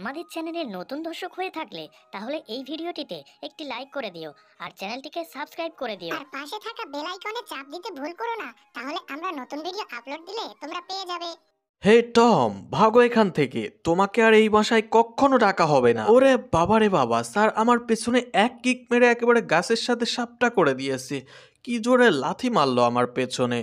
আমাদের চ্যানেলের নতুন দর্শক হয়ে থাকলে তাহলে এই ভিডিওটিতে একটি লাইক করে দিও আর চ্যানেলটিকে সাবস্ক্রাইব করে দিও আর পাশে থাকা বেল আইকনে চাপ দিতে ভুল করো না তাহলে আমরা নতুন ভিডিও আপলোড দিলে তোমরা পেয়ে যাবে হে টম ভাগো এখান থেকে তোমাকে আর এই বাসায় কখনো ডাকা হবে না ওরে বাবারে বাবা স্যার আমার পেছনে এক কিক মেরে একেবারে গাছের সাথে সাপটা করে দিয়েছে কি জোরে লাথি মারলো আমার পেছনে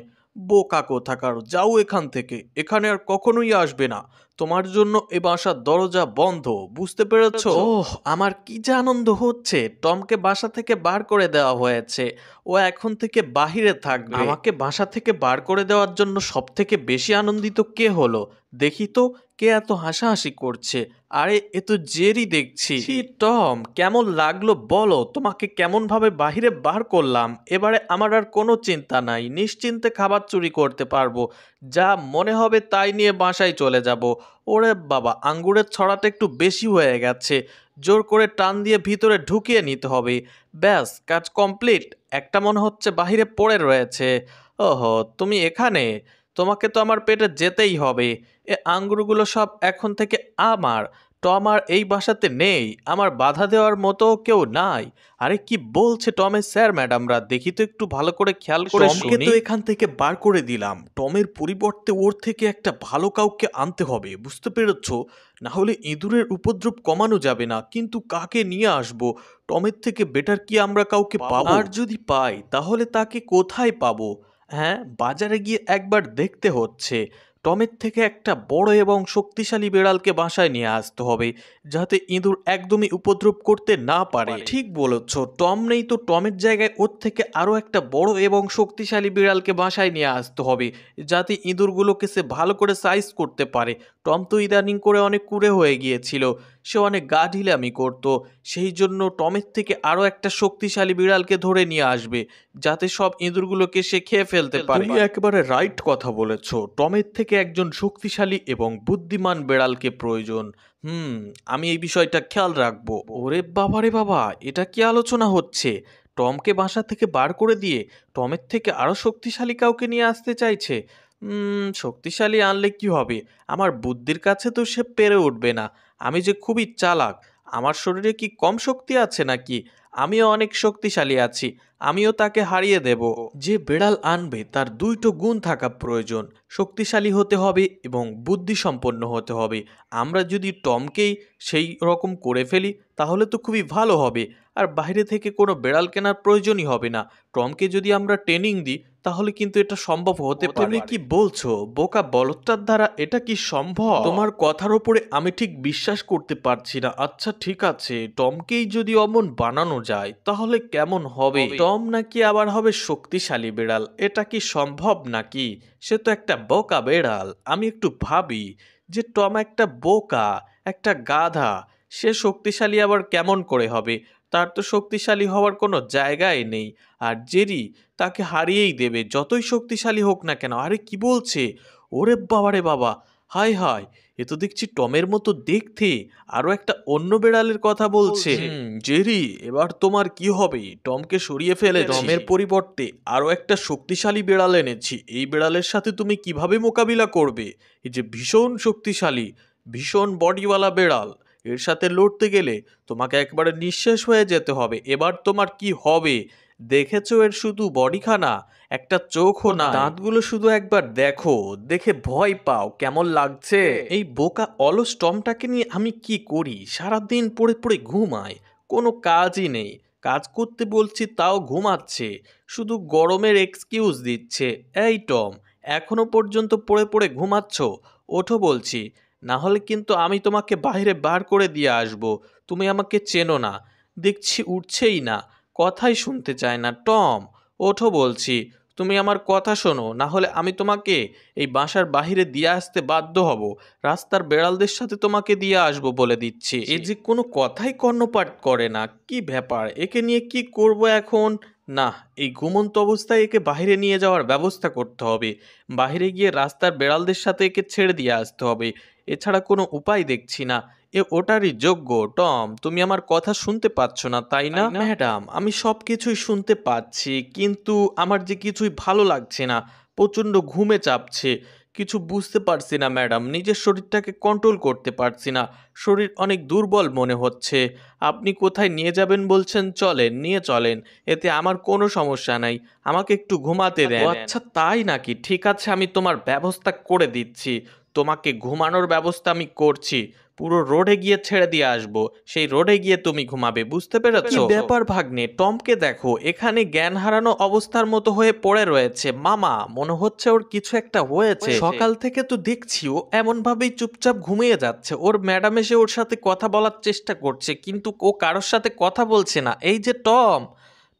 বোকা কোথাকার যাও এখান থেকে এখানে আর কখনোই আসবে না তোমার জন্য এ বাসার দরজা বন্ধ বুঝতে পেরেছ ওহ আমার কি যে আনন্দ হচ্ছে টমকে বাসা থেকে বার করে দেওয়া হয়েছে ও এখন থেকে বাহিরে থাকবে আমাকে বাসা থেকে বার করে দেওয়ার জন্য সব থেকে বেশি আনন্দিত কে হলো দেখি তো কে এত হাসাহাসি করছে আরে এ তো জেরি দেখছি টম কেমন লাগলো বলো তোমাকে কেমনভাবে বাহিরে বার করলাম এবারে আমার আর কোনো চিন্তা নাই নিশ্চিন্তে খাবার চুরি করতে পারবো যা মনে হবে তাই নিয়ে বাসায় চলে যাব ওরে বাবা আঙ্গুরের ছড়াটা একটু বেশি হয়ে গেছে জোর করে টান দিয়ে ভিতরে ঢুকিয়ে নিতে হবে ব্যাস কাজ কমপ্লিট একটা মনে হচ্ছে বাহিরে পড়ে রয়েছে ওহো তুমি এখানে তোমাকে তো আমার পেটে যেতেই হবে এ আঙ্গুরগুলো সব এখন থেকে আমার টম আর এই বাসাতে নেই আমার বাধা দেওয়ার মতো কেউ নাই আরে কি বলছে টমের স্যার ম্যাডামরা দেখি তো একটু ভালো করে খেয়াল করে তো এখান থেকে বার করে দিলাম টমের পরিবর্তে ওর থেকে একটা ভালো কাউকে আনতে হবে বুঝতে পেরেছ না হলে ইঁদুরের উপদ্রব কমানো যাবে না কিন্তু কাকে নিয়ে আসব টমের থেকে বেটার কি আমরা কাউকে পাবো আর যদি পাই তাহলে তাকে কোথায় পাবো হ্যাঁ বাজারে গিয়ে একবার দেখতে হচ্ছে টমের থেকে একটা বড় এবং শক্তিশালী বেড়ালকে বাসায় নিয়ে আসতে হবে যাতে ইঁদুর একদমই উপদ্রব করতে না পারে ঠিক বলেছ টম নেই তো টমের জায়গায় ওর থেকে আরও একটা বড় এবং শক্তিশালী বিড়ালকে বাসায় নিয়ে আসতে হবে যাতে ইঁদুরগুলোকে সে ভালো করে সাইজ করতে পারে টম তো ইদানিং করে অনেক কুড়ে হয়ে গিয়েছিল সে অনেক গা ঢিলামি করত সেই জন্য টমের থেকে আরও একটা শক্তিশালী বিড়ালকে ধরে নিয়ে আসবে যাতে সব ইঁদুরগুলোকে সে খেয়ে ফেলতে পারে একেবারে রাইট কথা বলেছ টমের থেকে একজন শক্তিশালী এবং বুদ্ধিমান বিড়ালকে প্রয়োজন হুম আমি এই বিষয়টা খেয়াল রাখবো ওরে বাবা রে বাবা এটা কি আলোচনা হচ্ছে টমকে বাসা থেকে বার করে দিয়ে টমের থেকে আরও শক্তিশালী কাউকে নিয়ে আসতে চাইছে শক্তিশালী আনলে কি হবে আমার বুদ্ধির কাছে তো সে পেরে উঠবে না আমি যে খুবই চালাক আমার শরীরে কি কম শক্তি আছে নাকি আমিও অনেক শক্তিশালী আছি আমিও তাকে হারিয়ে দেব যে বেড়াল আনবে তার দুইটো গুণ থাকা প্রয়োজন শক্তিশালী হতে হবে এবং বুদ্ধিসম্পন্ন হতে হবে আমরা যদি টমকেই সেই রকম করে ফেলি তাহলে তো খুবই ভালো হবে আর বাইরে থেকে কোনো বেড়াল কেনার প্রয়োজনই হবে না টমকে যদি আমরা ট্রেনিং দিই তাহলে কিন্তু এটা সম্ভব হতে পারে তুমি কি বলছো বোকা বলতার দ্বারা এটা কি সম্ভব তোমার কথার উপরে আমি ঠিক বিশ্বাস করতে পারছি না আচ্ছা ঠিক আছে টমকেই যদি অমন বানানো যায় তাহলে কেমন হবে টম নাকি আবার হবে শক্তিশালী বেড়াল এটা কি সম্ভব নাকি সে তো একটা বোকা বেড়াল আমি একটু ভাবি যে টম একটা বোকা একটা গাধা সে শক্তিশালী আবার কেমন করে হবে তার তো শক্তিশালী হওয়ার কোনো জায়গাই নেই আর জেরি তাকে হারিয়েই দেবে যতই শক্তিশালী হোক না কেন আরে কি বলছে ওরে বাবারে বাবা হাই হাই এ তো দেখছি টমের মতো দেখতে আরও একটা অন্য বেড়ালের কথা বলছে জেরি এবার তোমার কি হবে টমকে সরিয়ে ফেলে টমের পরিবর্তে আরও একটা শক্তিশালী বেড়াল এনেছি এই বেড়ালের সাথে তুমি কিভাবে মোকাবিলা করবে এই যে ভীষণ শক্তিশালী ভীষণ বডিওয়ালা বেড়াল এর সাথে লড়তে গেলে তোমাকে একবারে নিঃশেষ হয়ে যেতে হবে এবার তোমার কি হবে দেখেছ এর শুধু বডিখানা একটা চোখও না দাঁতগুলো শুধু একবার দেখো দেখে ভয় পাও কেমন লাগছে এই বোকা অলস টমটাকে নিয়ে আমি কি করি সারাদিন পড়ে পড়ে ঘুমায় কোনো কাজই নেই কাজ করতে বলছি তাও ঘুমাচ্ছে শুধু গরমের এক্সকিউজ দিচ্ছে এই টম এখনো পর্যন্ত পড়ে পড়ে ঘুমাচ্ছ ওঠো বলছি না হলে কিন্তু আমি তোমাকে বাইরে বার করে দিয়ে আসব তুমি আমাকে চেনো না দেখছি উঠছেই না কথাই শুনতে চায় না টম ওঠো বলছি তুমি আমার কথা শোনো না হলে আমি তোমাকে এই বাসার বাহিরে দিয়ে আসতে বাধ্য হব রাস্তার বেড়ালদের সাথে তোমাকে দিয়ে আসব বলে দিচ্ছি এ যে কোনো কথাই কর্ণপাট করে না কি ব্যাপার একে নিয়ে কি করব এখন না এই ঘুমন্ত অবস্থায় একে বাহিরে নিয়ে যাওয়ার ব্যবস্থা করতে হবে বাহিরে গিয়ে রাস্তার বেড়ালদের সাথে একে ছেড়ে দিয়ে আসতে হবে এছাড়া কোনো উপায় দেখছি না এ ওটারই যোগ্য টম তুমি আমার কথা শুনতে পাচ্ছ না তাই না ম্যাডাম আমি সব কিছুই শুনতে পাচ্ছি কিন্তু আমার যে কিছুই ভালো লাগছে না প্রচণ্ড ঘুমে চাপছে কিছু বুঝতে পারছি না ম্যাডাম নিজের শরীরটাকে কন্ট্রোল করতে পারছি না শরীর অনেক দুর্বল মনে হচ্ছে আপনি কোথায় নিয়ে যাবেন বলছেন চলেন নিয়ে চলেন এতে আমার কোনো সমস্যা নাই আমাকে একটু ঘুমাতে আচ্ছা, দেয় আচ্ছা তাই নাকি ঠিক আছে আমি তোমার ব্যবস্থা করে দিচ্ছি তোমাকে ঘুমানোর ব্যবস্থা আমি করছি পুরো রোডে গিয়ে ছেড়ে দিয়ে আসবো সেই রোডে গিয়ে তুমি ঘুমাবে বুঝতে পেরেছো ব্যাপার ভাগ্নে টমকে দেখো এখানে জ্ঞান হারানো অবস্থার মতো হয়ে পড়ে রয়েছে মামা মনে হচ্ছে ওর কিছু একটা হয়েছে সকাল থেকে তো দেখছি ও এমন ভাবেই চুপচাপ ঘুমিয়ে যাচ্ছে ওর ম্যাডাম এসে ওর সাথে কথা বলার চেষ্টা করছে কিন্তু ও কারোর সাথে কথা বলছে না এই যে টম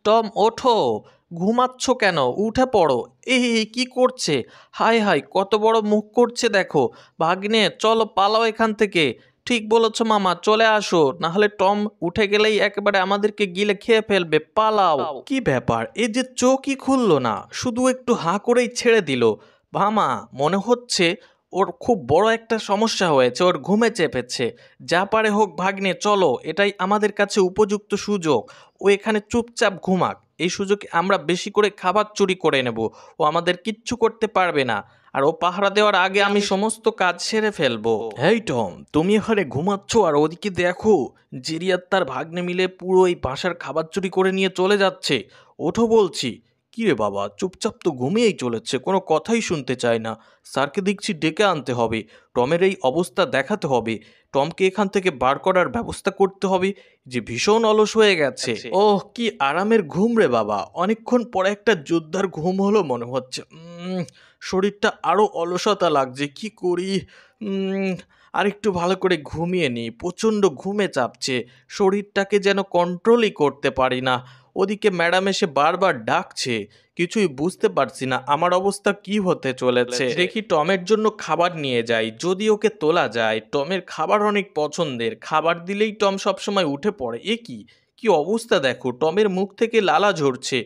টম ওঠো ঘুমাচ্ছ কেন উঠে পড়ো এই কি করছে হায় হায় কত বড় মুখ করছে দেখো ভাগ্নে চলো পালাও এখান থেকে ঠিক বলেছ মামা চলে আসো নাহলে টম উঠে গেলেই একেবারে আমাদেরকে গিলে খেয়ে ফেলবে পালাও কি ব্যাপার এই যে চোখই খুললো না শুধু একটু হাঁ করেই ছেড়ে দিল ভামা মনে হচ্ছে ওর খুব বড় একটা সমস্যা হয়েছে ওর ঘুমে চেপেছে যা পারে হোক ভাগ্নে চলো এটাই আমাদের কাছে উপযুক্ত সুযোগ ও এখানে চুপচাপ ঘুমাক এই সুযোগে আমরা বেশি করে খাবার চুরি করে নেব ও আমাদের কিচ্ছু করতে পারবে না আর ও পাহারা দেওয়ার আগে আমি সমস্ত কাজ সেরে ফেলবো হেই টম তুমি এখানে ঘুমাচ্ছ আর ওদিকে দেখো জেরিয়ার তার ভাগ্নে মিলে পুরো এই বাসার খাবার চুরি করে নিয়ে চলে যাচ্ছে ওঠো বলছি কিরে বাবা চুপচাপ তো ঘুমিয়েই চলেছে কোনো কথাই শুনতে চায় না স্যারকে দেখছি ডেকে আনতে হবে টমের এই অবস্থা দেখাতে হবে টমকে এখান থেকে বার করার ব্যবস্থা করতে হবে যে ভীষণ অলস হয়ে গেছে আচ্ছা। ওহ কি আরামের ঘুম রে বাবা অনেকক্ষণ পরে একটা যোদ্ধার ঘুম হলো মনে হচ্ছে শরীরটা আরও অলসতা লাগছে কি করি আর একটু ভালো করে ঘুমিয়ে নিই প্রচণ্ড ঘুমে চাপছে শরীরটাকে যেন কন্ট্রোলই করতে পারি না ওদিকে ম্যাডাম এসে বারবার ডাকছে কিছুই বুঝতে পারছি না আমার অবস্থা কি হতে চলেছে দেখি টমের জন্য খাবার নিয়ে যাই যদি ওকে তোলা যায় টমের খাবার অনেক পছন্দের খাবার দিলেই টম সবসময় উঠে পড়ে এ কি কি অবস্থা দেখো টমের মুখ থেকে লালা ঝরছে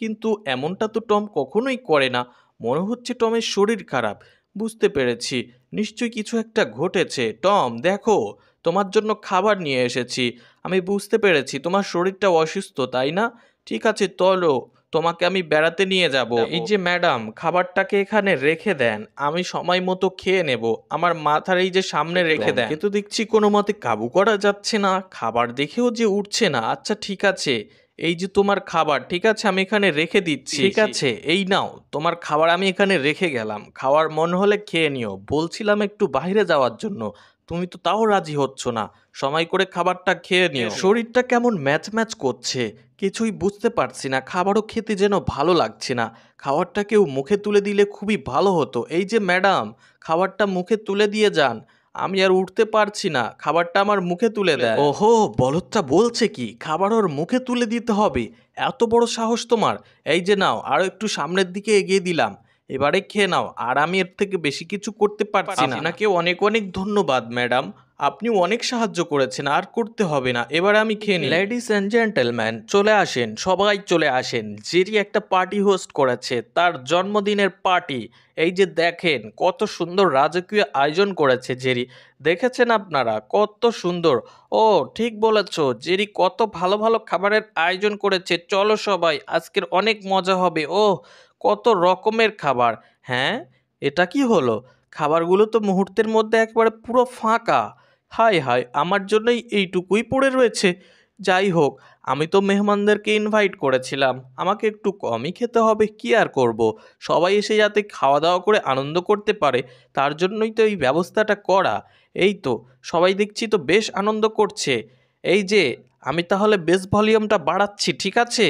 কিন্তু এমনটা তো টম কখনোই করে না মনে হচ্ছে টমের শরীর খারাপ বুঝতে পেরেছি নিশ্চয়ই কিছু একটা ঘটেছে টম দেখো তোমার জন্য খাবার নিয়ে এসেছি আমি বুঝতে পেরেছি তোমার শরীরটা অসুস্থ তাই না ঠিক আছে চলো তোমাকে আমি বেড়াতে নিয়ে যাব এই যে ম্যাডাম খাবারটাকে এখানে রেখে দেন আমি সময় মতো খেয়ে নেব আমার মাথার এই যে সামনে রেখে দেন কিন্তু দেখছি কোনো মতে কাবু করা যাচ্ছে না খাবার দেখেও যে উঠছে না আচ্ছা ঠিক আছে এই যে তোমার খাবার ঠিক আছে আমি এখানে রেখে দিচ্ছি ঠিক আছে এই নাও তোমার খাবার আমি এখানে রেখে গেলাম খাওয়ার মন হলে খেয়ে নিও বলছিলাম একটু বাইরে যাওয়ার জন্য তুমি তো তাও রাজি হচ্ছ না সময় করে খাবারটা খেয়ে নিও শরীরটা কেমন ম্যাচ ম্যাচ করছে কিছুই বুঝতে পারছি না খাবারও খেতে যেন ভালো লাগছে না খাবারটা কেউ মুখে তুলে দিলে খুবই ভালো হতো এই যে ম্যাডাম খাবারটা মুখে তুলে দিয়ে যান আমি আর উঠতে পারছি না খাবারটা আমার মুখে তুলে দেয় ওহো বলদটা বলছে কি খাবার ওর মুখে তুলে দিতে হবে এত বড় সাহস তোমার এই যে নাও আরও একটু সামনের দিকে এগিয়ে দিলাম এবারে খেয়ে নাও আর আমি এর থেকে বেশি কিছু করতে পারছি না আপনাকে অনেক অনেক ধন্যবাদ ম্যাডাম আপনি অনেক সাহায্য করেছেন আর করতে হবে না এবার আমি খেয়ে নিই লেডিস অ্যান্ড জেন্টেলম্যান চলে আসেন সবাই চলে আসেন যেরই একটা পার্টি হোস্ট করেছে তার জন্মদিনের পার্টি এই যে দেখেন কত সুন্দর রাজকীয় আয়োজন করেছে জেরি দেখেছেন আপনারা কত সুন্দর ও ঠিক বলেছ জেরি কত ভালো ভালো খাবারের আয়োজন করেছে চলো সবাই আজকের অনেক মজা হবে ও কত রকমের খাবার হ্যাঁ এটা কি হলো খাবারগুলো তো মুহূর্তের মধ্যে একবারে পুরো ফাঁকা হায় হায় আমার জন্যই এইটুকুই পড়ে রয়েছে যাই হোক আমি তো মেহমানদেরকে ইনভাইট করেছিলাম আমাকে একটু কমই খেতে হবে কি আর করব। সবাই এসে যাতে খাওয়া দাওয়া করে আনন্দ করতে পারে তার জন্যই তো এই ব্যবস্থাটা করা এই তো সবাই দেখছি তো বেশ আনন্দ করছে এই যে আমি তাহলে বেশ ভলিউমটা বাড়াচ্ছি ঠিক আছে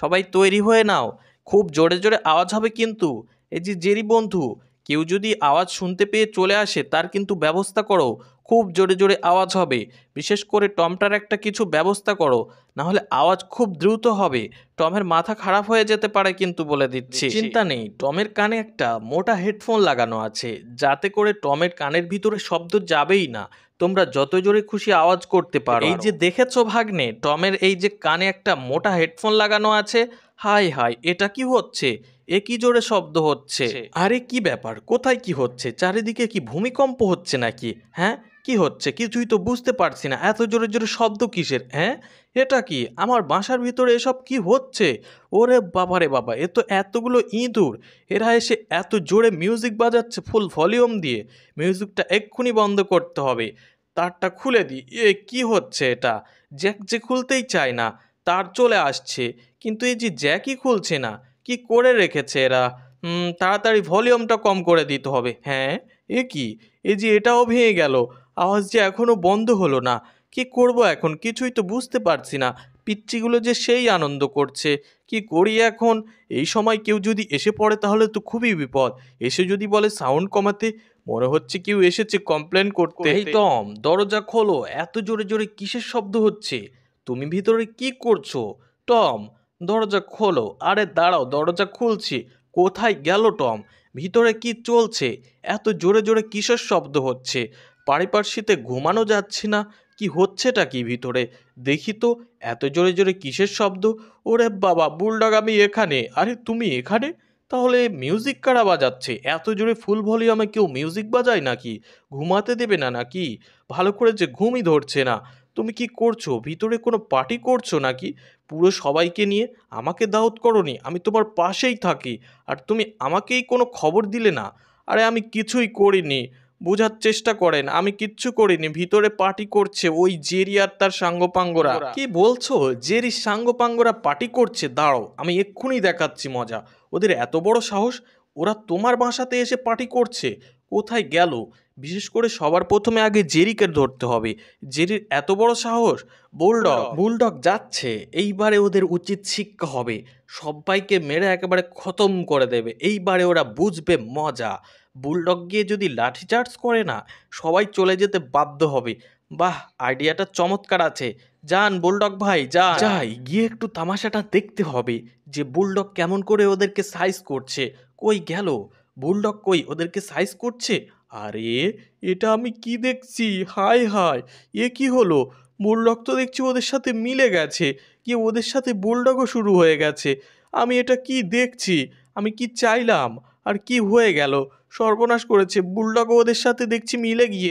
সবাই তৈরি হয়ে নাও খুব জোরে জোরে আওয়াজ হবে কিন্তু এই যে জেরি বন্ধু কেউ যদি আওয়াজ শুনতে পেয়ে চলে আসে তার কিন্তু ব্যবস্থা করো খুব জোরে জোরে আওয়াজ হবে বিশেষ করে টমটার একটা কিছু ব্যবস্থা করো না হলে আওয়াজ খুব দ্রুত হবে টমের মাথা খারাপ হয়ে যেতে পারে কিন্তু বলে দিচ্ছি চিন্তা নেই টমের কানে একটা মোটা হেডফোন লাগানো আছে যাতে করে টমের কানের ভিতরে শব্দ যাবেই না তোমরা যত জোরে খুশি আওয়াজ করতে পারো এই যে দেখেছো ভাগ্নে টমের এই যে কানে একটা মোটা হেডফোন লাগানো আছে হাই হাই এটা কি হচ্ছে এ কি জোরে শব্দ হচ্ছে আরে কি ব্যাপার কোথায় কি হচ্ছে চারিদিকে কি ভূমিকম্প হচ্ছে নাকি হ্যাঁ কি হচ্ছে কিছুই তো বুঝতে পারছি না এত জোরে জোরে শব্দ কিসের হ্যাঁ এটা কি আমার বাসার ভিতরে এসব কি হচ্ছে ওরে বাবা রে বাবা এ তো এতগুলো ইঁদুর এরা এসে এত জোরে মিউজিক বাজাচ্ছে ফুল ভলিউম দিয়ে মিউজিকটা এক্ষুনি বন্ধ করতে হবে তারটা খুলে দিই এ কি হচ্ছে এটা জ্যাক যে খুলতেই চায় না তার চলে আসছে কিন্তু এই যে জ্যাকই খুলছে না কি করে রেখেছে এরা তাড়াতাড়ি ভলিউমটা কম করে দিতে হবে হ্যাঁ এ কি এই যে এটাও ভেঙে গেল আওয়াজ যে এখনও বন্ধ হলো না কি করব এখন কিছুই তো বুঝতে পারছি না পিচ্চিগুলো যে সেই আনন্দ করছে কি করি এখন এই সময় কেউ যদি এসে পড়ে তাহলে তো খুবই বিপদ এসে যদি বলে সাউন্ড কমাতে মনে হচ্ছে কেউ এসেছে কমপ্লেন করতে এই টম দরজা খোলো এত জোরে জোরে কিসের শব্দ হচ্ছে তুমি ভিতরে কি করছো টম দরজা খোলো আরে দাঁড়াও দরজা খুলছি কোথায় গেল টম ভিতরে কি চলছে এত জোরে জোরে কিসের শব্দ হচ্ছে পারিপার্শ্বিতে ঘুমানো যাচ্ছে না কি হচ্ছেটা কি ভিতরে দেখি তো এত জোরে জোরে কিসের শব্দ ওরে বাবা বুলডগ আমি এখানে আরে তুমি এখানে তাহলে মিউজিক কারা বাজাচ্ছে এত জোরে ফুল ভলিউমে কেউ মিউজিক বাজায় নাকি ঘুমাতে দেবে না নাকি ভালো করে যে ঘুমই ধরছে না তুমি কি করছো ভিতরে কোনো পার্টি করছো নাকি পুরো সবাইকে নিয়ে আমাকে দাওয়াত করনি আমি তোমার পাশেই থাকি আর তুমি আমাকেই কোনো খবর দিলে না আরে আমি কিছুই করিনি বোঝার চেষ্টা করেন আমি কিচ্ছু করিনি ভিতরে পার্টি করছে ওই জেরি আর তার সাঙ্গপাঙ্গরা কি বলছো জেরি সাঙ্গপাঙ্গরা পার্টি করছে দাঁড়ো আমি এক্ষুনি দেখাচ্ছি মজা ওদের এত বড় সাহস ওরা তোমার বাসাতে এসে পার্টি করছে কোথায় গেল বিশেষ করে সবার প্রথমে আগে জেরিকে ধরতে হবে জেরির এত বড় সাহস বুলডগ বুলডগ যাচ্ছে এইবারে ওদের উচিত শিক্ষা হবে সবাইকে মেরে একেবারে খতম করে দেবে এইবারে ওরা বুঝবে মজা বুলডগ গিয়ে যদি লাঠিচার্জ করে না সবাই চলে যেতে বাধ্য হবে বাহ আইডিয়াটা চমৎকার আছে যান বুলডগ ভাই যা যাই গিয়ে একটু তামাশাটা দেখতে হবে যে বুলডগ কেমন করে ওদেরকে সাইজ করছে কই গেল বুলডক কই ওদেরকে সাইজ করছে আরে এটা আমি কি দেখছি হায় হায় এ কি হলো বুলডগ তো দেখছি ওদের সাথে মিলে গেছে কি ওদের সাথে বুলডগও শুরু হয়ে গেছে আমি এটা কি দেখছি আমি কি চাইলাম আর কি হয়ে গেল সর্বনাশ করেছে বুলডগ ওদের সাথে দেখছি মিলে গিয়ে